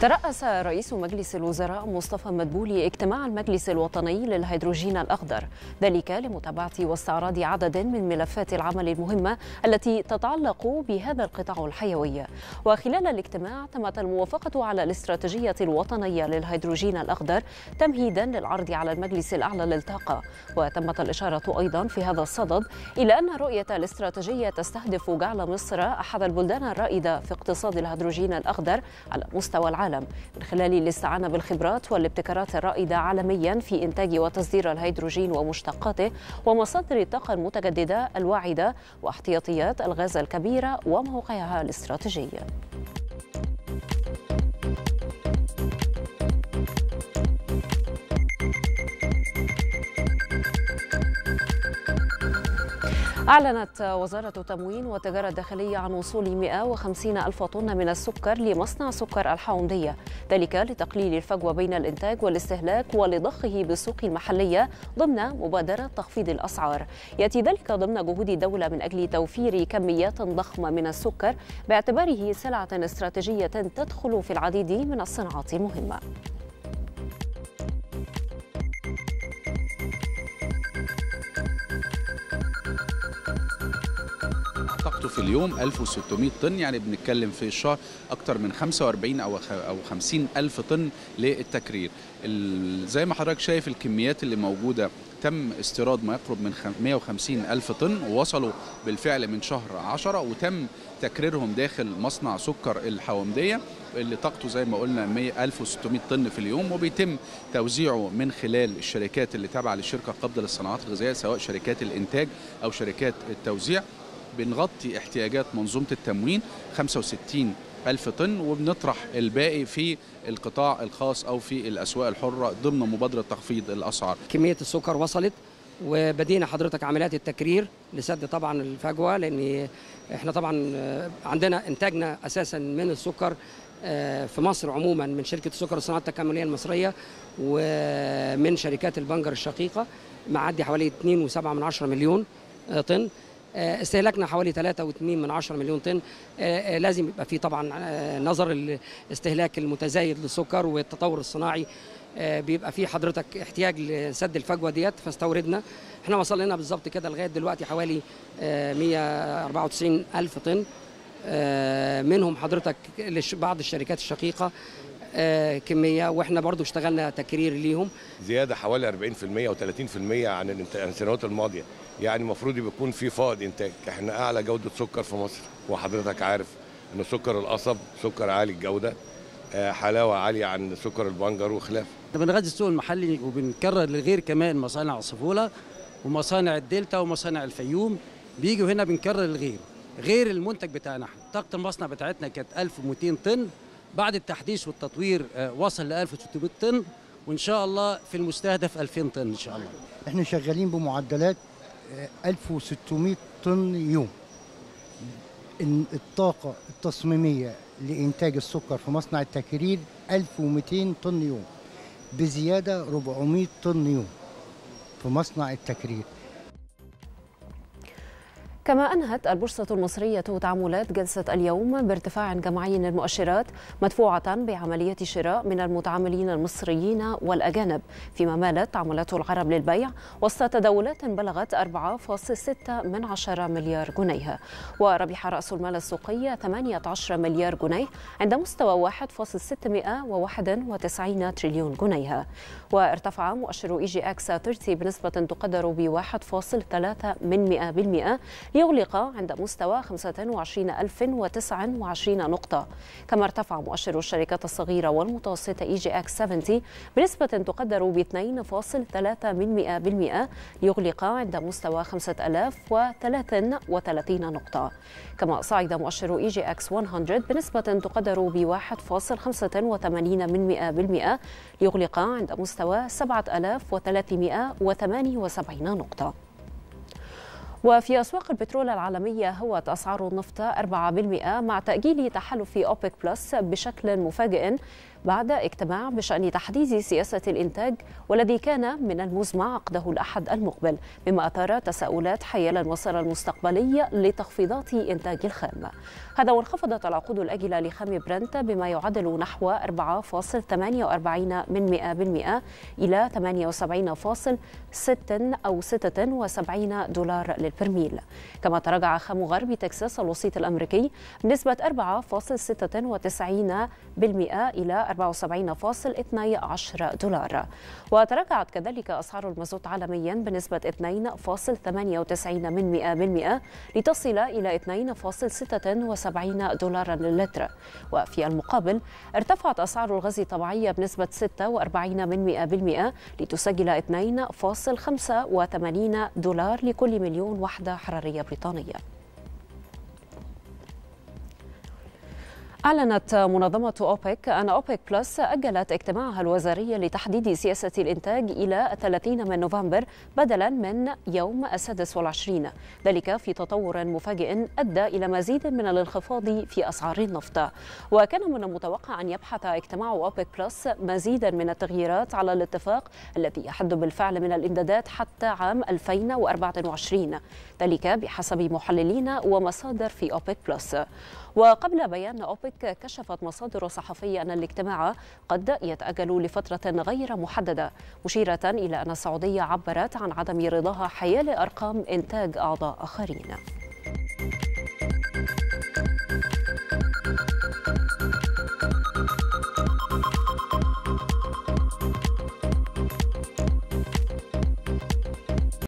ترأس رئيس مجلس الوزراء مصطفى مدبولي اجتماع المجلس الوطني للهيدروجين الأخضر ذلك لمتابعة واستعراض عدد من ملفات العمل المهمة التي تتعلق بهذا القطاع الحيوي وخلال الاجتماع تمت الموافقة على الاستراتيجية الوطنية للهيدروجين الأخضر تمهيدا للعرض على المجلس الأعلى للطاقة وتمت الإشارة أيضا في هذا الصدد إلى أن رؤية الاستراتيجية تستهدف جعل مصر أحد البلدان الرائدة في اقتصاد الهيدروجين الأخضر على مستوى العالم العالم من خلال الاستعانة بالخبرات والابتكارات الرائدة عالميا في إنتاج وتصدير الهيدروجين ومشتقاته ومصادر الطاقة المتجددة الواعدة واحتياطيات الغاز الكبيرة وموقعها الاستراتيجي أعلنت وزارة التموين والتجارة الداخلية عن وصول 150 ألف طن من السكر لمصنع سكر الحومدية ذلك لتقليل الفجوة بين الإنتاج والاستهلاك ولضخه بالسوق المحلية ضمن مبادرة تخفيض الأسعار يأتي ذلك ضمن جهود الدولة من أجل توفير كميات ضخمة من السكر باعتباره سلعة استراتيجية تدخل في العديد من الصناعات المهمة اليوم 1600 طن يعني بنتكلم في الشهر اكثر من 45 او او 50 الف طن للتكرير زي ما حضرتك شايف الكميات اللي موجوده تم استيراد ما يقرب من 150 ألف طن ووصلوا بالفعل من شهر 10 وتم تكريرهم داخل مصنع سكر الحوامديه اللي طاقته زي ما قلنا 1600 طن في اليوم وبيتم توزيعه من خلال الشركات اللي تابعة للشركة القابضة للصناعات الغذائية سواء شركات الإنتاج أو شركات التوزيع بنغطي احتياجات منظومة التموين 65 ألف طن وبنطرح الباقي في القطاع الخاص أو في الأسواق الحرة ضمن مبادرة تخفيض الأسعار كمية السكر وصلت وبدينا حضرتك عمليات التكرير لسد طبعا الفجوه لان احنا طبعا آه، عندنا انتاجنا اساسا من السكر آه، في مصر عموما من شركه السكر الصناعة التكامليه المصريه ومن شركات البنجر الشقيقه معدي حوالي 2.7 مليون آه، طن آه، استهلاكنا حوالي 3.2 من 10 مليون طن آه، آه، لازم يبقى في طبعا نظر الاستهلاك المتزايد للسكر والتطور الصناعي بيبقى في حضرتك احتياج لسد الفجوه ديت فاستوردنا احنا وصل لنا بالظبط كده لغايه دلوقتي حوالي 194 الف طن منهم حضرتك لبعض الشركات الشقيقه كميه واحنا برضو اشتغلنا تكرير ليهم زياده حوالي 40% و30% عن السنوات الماضيه يعني المفروض يكون في فائض انتاج احنا اعلى جوده سكر في مصر وحضرتك عارف ان سكر القصب سكر عالي الجوده آه، حلاوه عاليه عن سكر البنجر وخلافه بنغذي السوق المحلي وبنكرر لغير كمان مصانع الصفوله ومصانع الدلتا ومصانع الفيوم بيجوا هنا بنكرر الغير غير المنتج بتاعنا احنا طاقه المصنع بتاعتنا كانت 1200 طن بعد التحديث والتطوير آه، وصل ل 1600 طن وان شاء الله في المستهدف 2000 طن ان شاء الله احنا شغالين بمعدلات 1600 طن يوم الطاقة التصميمية لإنتاج السكر في مصنع التكرير 1200 طن يوم بزيادة 400 طن يوم في مصنع التكرير كما أنهت البورصة المصرية تعاملات جلسة اليوم بارتفاع جمعي للمؤشرات مدفوعة بعملية شراء من المتعاملين المصريين والأجانب فيما مالت تعاملات العرب للبيع وسط تداولات بلغت 4.6 من 10 مليار جنيه وربح رأس المال السوقي 18 مليار جنيه عند مستوى 1.691 تريليون جنيه وارتفع مؤشر إي جي إكس 30 بنسبة تقدر ب 1.3 من 100% ليغلق عند مستوى 25029 نقطة كما ارتفع مؤشر الشركات الصغيرة والمتوسطة إي جي إكس 70 بنسبة تقدر ب 2.3% ليغلق عند مستوى 5033 نقطة كما صعد مؤشر إي جي إكس 100 بنسبة تقدر ب 1.85% ليغلق عند مستوى 7378 نقطة وفي أسواق البترول العالمية هوت أسعار النفط 4% مع تأجيل تحالف أوبك بلس بشكل مفاجئ بعد اجتماع بشأن تحديد سياسة الإنتاج والذي كان من المزمع عقده الأحد المقبل مما أثار تساؤلات حيال المسار المستقبلي لتخفيضات إنتاج الخام هذا وانخفضت العقود الأجلة لخام برنت بما يعادل نحو 4.48 من 100% إلى 78.6 أو 76 دولار للبرميل كما تراجع خام غرب تكساس الوسيط الأمريكي بنسبة 4.96% إلى 74.12 دولار وتراجعت كذلك أسعار المازوت عالميا بنسبة 2.98% من من لتصل إلى 2.76 دولارا للتر وفي المقابل ارتفعت أسعار الغاز الطبيعي بنسبة 46 من 100 بالمئة لتسجل 2.85 دولار لكل مليون وحدة حرارية بريطانية أعلنت منظمة أوبك أن أوبك بلس أجلت اجتماعها الوزاري لتحديد سياسة الإنتاج إلى 30 من نوفمبر بدلا من يوم السادس والعشرين ذلك في تطور مفاجئ أدى إلى مزيد من الانخفاض في أسعار النفط وكان من المتوقع أن يبحث اجتماع أوبك بلس مزيدا من التغييرات على الاتفاق الذي يحد بالفعل من الإمدادات حتى عام 2024 ذلك بحسب محللين ومصادر في أوبك بلس وقبل بيان أوبك المشبك كشفت مصادر صحفية أن الاجتماع قد يتأجل لفترة غير محددة مشيرة إلى أن السعودية عبرت عن عدم رضاها حيال أرقام إنتاج أعضاء آخرين